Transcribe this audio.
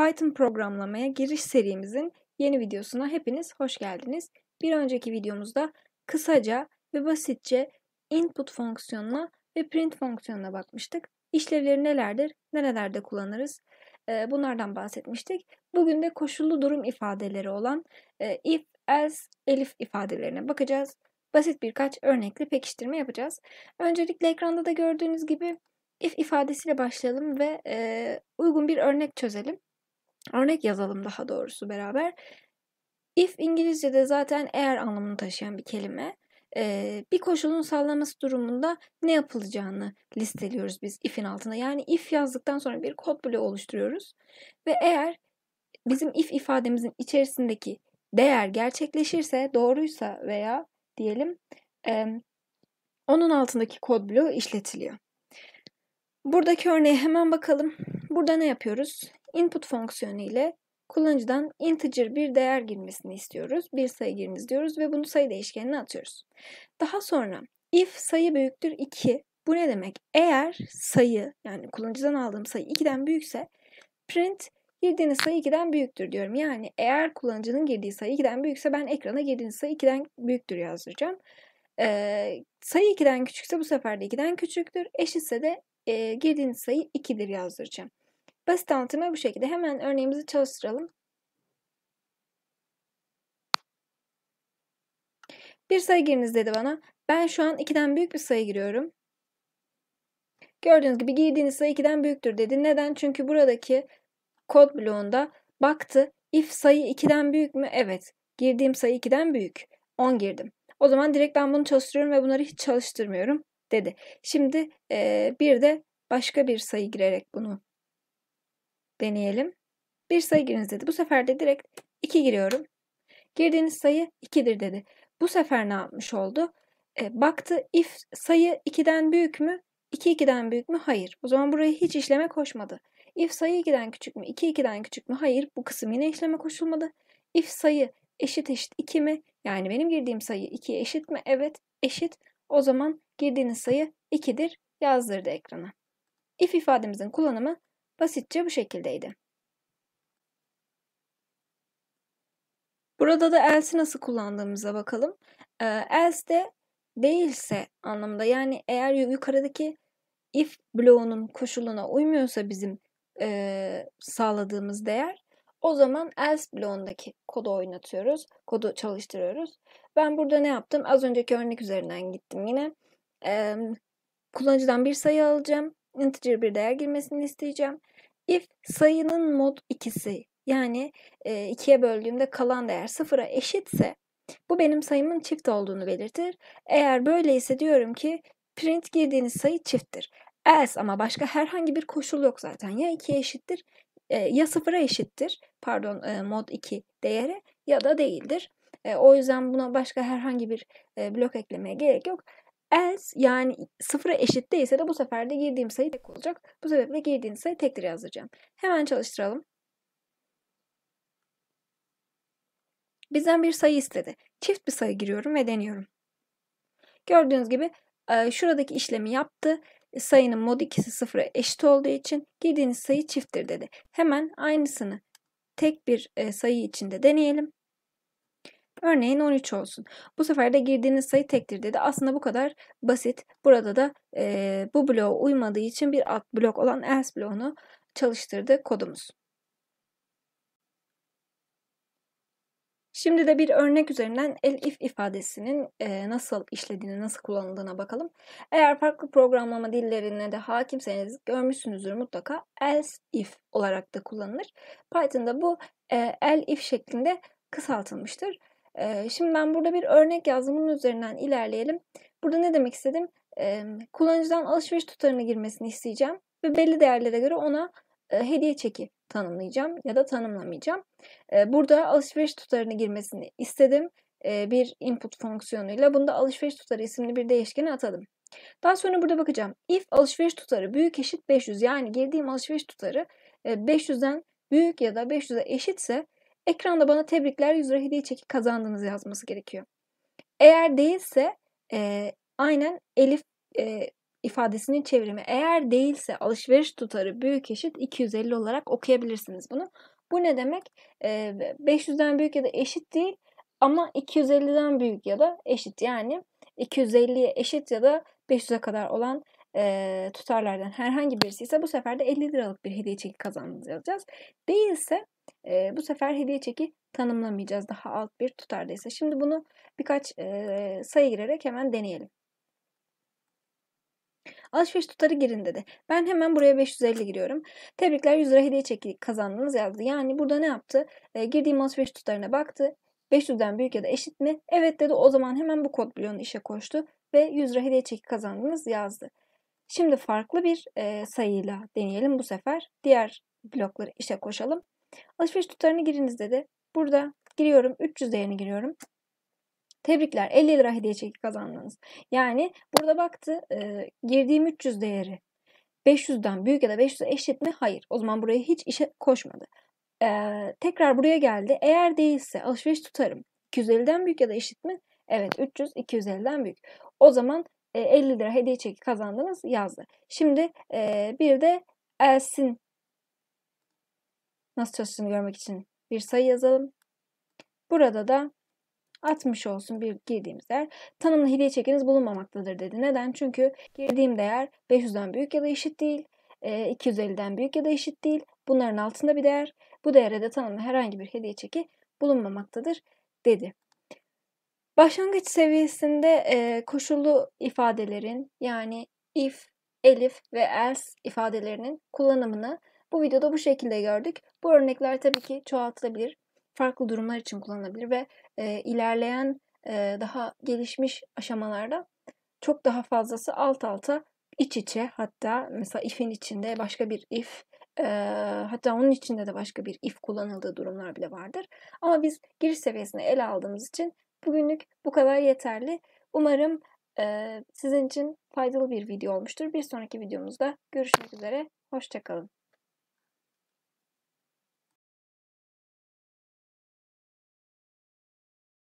Python programlamaya giriş serimizin yeni videosuna hepiniz hoş geldiniz. Bir önceki videomuzda kısaca ve basitçe input fonksiyonuna ve print fonksiyonuna bakmıştık. İşlevleri nelerdir, nerelerde kullanırız ee, bunlardan bahsetmiştik. Bugün de koşullu durum ifadeleri olan e, if, else, elif ifadelerine bakacağız. Basit birkaç örnekle pekiştirme yapacağız. Öncelikle ekranda da gördüğünüz gibi if ifadesiyle başlayalım ve e, uygun bir örnek çözelim örnek yazalım daha doğrusu beraber. If İngilizce'de zaten eğer anlamını taşıyan bir kelime. Ee, bir koşulun sağlaması durumunda ne yapılacağını listeliyoruz biz if'in altına. Yani if yazdıktan sonra bir kod bloğu oluşturuyoruz. Ve eğer bizim if ifademizin içerisindeki değer gerçekleşirse, doğruysa veya diyelim e, onun altındaki kod bloğu işletiliyor. Buradaki örneğe hemen bakalım. Burada ne yapıyoruz? input fonksiyonu ile kullanıcıdan integer bir değer girmesini istiyoruz. Bir sayı giriniz diyoruz ve bunu sayı değişkenine atıyoruz. Daha sonra if sayı büyüktür 2 bu ne demek? Eğer sayı yani kullanıcıdan aldığım sayı 2'den büyükse print girdiğiniz sayı 2'den büyüktür diyorum. Yani eğer kullanıcının girdiği sayı 2'den büyükse ben ekrana girdiğiniz sayı 2'den büyüktür yazdıracağım. Ee, sayı 2'den küçükse bu sefer de 2'den küçüktür. Eşitse de e, girdiğiniz sayı 2'dir yazdıracağım. Basit anlatımı bu şekilde. Hemen örneğimizi çalıştıralım. Bir sayı giriniz dedi bana. Ben şu an 2'den büyük bir sayı giriyorum. Gördüğünüz gibi girdiğiniz sayı 2'den büyüktür dedi. Neden? Çünkü buradaki kod bloğunda baktı. If sayı 2'den büyük mü? Evet. Girdiğim sayı 2'den büyük. 10 girdim. O zaman direkt ben bunu çalıştırıyorum ve bunları hiç çalıştırmıyorum dedi. Şimdi e, bir de başka bir sayı girerek bunu deneyelim. Bir sayı giriniz dedi. Bu sefer de direkt 2 giriyorum. Girdiğiniz sayı 2'dir dedi. Bu sefer ne yapmış oldu? E, baktı if sayı 2'den büyük mü? 2 2'den büyük mü? Hayır. O zaman buraya hiç işleme koşmadı. If sayı 2'den küçük mü? 2 2'den küçük mü? Hayır. Bu kısım yine işleme koşulmadı. If sayı eşit eşit 2 mi? Yani benim girdiğim sayı 2'ye eşit mi? Evet eşit. O zaman girdiğiniz sayı 2'dir. Yazdırdı ekrana. If ifademizin kullanımı Basitçe bu şekildeydi. Burada da else'i nasıl kullandığımıza bakalım. Ee, else de değilse anlamında yani eğer yukarıdaki if bloğunun koşuluna uymuyorsa bizim e, sağladığımız değer o zaman else bloğundaki kodu oynatıyoruz. Kodu çalıştırıyoruz. Ben burada ne yaptım? Az önceki örnek üzerinden gittim yine. E, kullanıcıdan bir sayı alacağım integer bir değer girmesini isteyeceğim. If sayının mod ikisi yani e, ikiye böldüğümde kalan değer sıfıra eşitse bu benim sayımın çift olduğunu belirtir. Eğer böyleyse diyorum ki print girdiğiniz sayı çifttir. Else ama başka herhangi bir koşul yok zaten. Ya 2'ye eşittir e, ya sıfıra eşittir pardon e, mod 2 değeri ya da değildir. E, o yüzden buna başka herhangi bir e, blok eklemeye gerek yok. Else yani sıfıra eşit değilse de bu sefer de girdiğim sayı tek olacak. Bu sebeple girdiğiniz sayı tektir yazacağım. Hemen çalıştıralım. Bizden bir sayı istedi. Çift bir sayı giriyorum ve deniyorum. Gördüğünüz gibi e, şuradaki işlemi yaptı. Sayının mod ikisi sıfıra eşit olduğu için girdiğiniz sayı çifttir dedi. Hemen aynısını tek bir e, sayı içinde deneyelim. Örneğin 13 olsun. Bu sefer de girdiğiniz sayı tektir dedi. Aslında bu kadar basit. Burada da e, bu bloğa uymadığı için bir alt blok olan else bloğunu çalıştırdı kodumuz. Şimdi de bir örnek üzerinden elif ifadesinin nasıl işlediğini, nasıl kullanıldığına bakalım. Eğer farklı programlama dillerine de hakimseniz görmüşsünüzdür mutlaka else if olarak da kullanılır. Python'da bu elif şeklinde kısaltılmıştır şimdi ben burada bir örnek yazdım. Bunun üzerinden ilerleyelim. Burada ne demek istedim? E, kullanıcıdan alışveriş tutarını girmesini isteyeceğim. Ve belli değerlere göre ona hediye çeki tanımlayacağım ya da tanımlamayacağım. burada alışveriş tutarını girmesini istedim bir input fonksiyonuyla. Bunda alışveriş tutarı isimli bir değişkene atadım. Daha sonra burada bakacağım. If alışveriş tutarı büyük eşit 500 yani girdiğim alışveriş tutarı 500'den büyük ya da 500'e eşitse ekranda bana tebrikler 100 lira hediye çeki kazandınız yazması gerekiyor. Eğer değilse e, aynen Elif e, ifadesinin çevrimi eğer değilse alışveriş tutarı büyük eşit 250 olarak okuyabilirsiniz bunu. Bu ne demek? E, 500'den büyük ya da eşit değil ama 250'den büyük ya da eşit yani 250'ye eşit ya da 500'e kadar olan e, tutarlardan herhangi birisi ise bu sefer de 50 liralık bir hediye çeki kazandınız yazacağız. Değilse e, bu sefer hediye çeki tanımlamayacağız daha alt bir tutardaysa. Şimdi bunu birkaç e, sayı girerek hemen deneyelim. Alışveriş tutarı girin dedi. Ben hemen buraya 550 giriyorum. Tebrikler 100 lira hediye çeki kazandınız yazdı. Yani burada ne yaptı? E, girdiğim alışveriş tutarına baktı. 500'den büyük ya da eşit mi? Evet dedi. O zaman hemen bu kod bloğunu işe koştu ve 100 lira hediye çeki kazandınız yazdı. Şimdi farklı bir e, sayıyla deneyelim bu sefer. Diğer blokları işe koşalım. Alışveriş tutarını giriniz dedi. Burada giriyorum 300 değerini giriyorum. Tebrikler 50 lira hediye çeki kazandınız. Yani burada baktı e, girdiğim 300 değeri 500'den büyük ya da 500'e eşit mi? Hayır. O zaman buraya hiç işe koşmadı. E, tekrar buraya geldi. Eğer değilse alışveriş tutarım 250'den büyük ya da eşit mi? Evet 300 250'den büyük. O zaman 50 e, lira hediye çeki kazandınız yazdı. Şimdi e, bir de Elsin nasıl çalıştığını görmek için bir sayı yazalım. Burada da 60 olsun bir girdiğimiz değer. Tanımlı hediye çekiniz bulunmamaktadır dedi. Neden? Çünkü girdiğim değer 500'den büyük ya da eşit değil. 250'den e, büyük ya da eşit değil. Bunların altında bir değer. Bu değere de tanımlı herhangi bir hediye çeki bulunmamaktadır dedi. Başlangıç seviyesinde e, koşullu ifadelerin yani if, elif ve else ifadelerinin kullanımını bu videoda bu şekilde gördük. Bu örnekler tabii ki çoğaltılabilir, farklı durumlar için kullanılabilir ve e, ilerleyen e, daha gelişmiş aşamalarda çok daha fazlası alt alta iç içe hatta mesela if'in içinde başka bir if e, hatta onun içinde de başka bir if kullanıldığı durumlar bile vardır. Ama biz giriş seviyesine ele aldığımız için Bugünlük bu kadar yeterli. Umarım e, sizin için faydalı bir video olmuştur. Bir sonraki videomuzda görüşmek üzere. Hoşçakalın.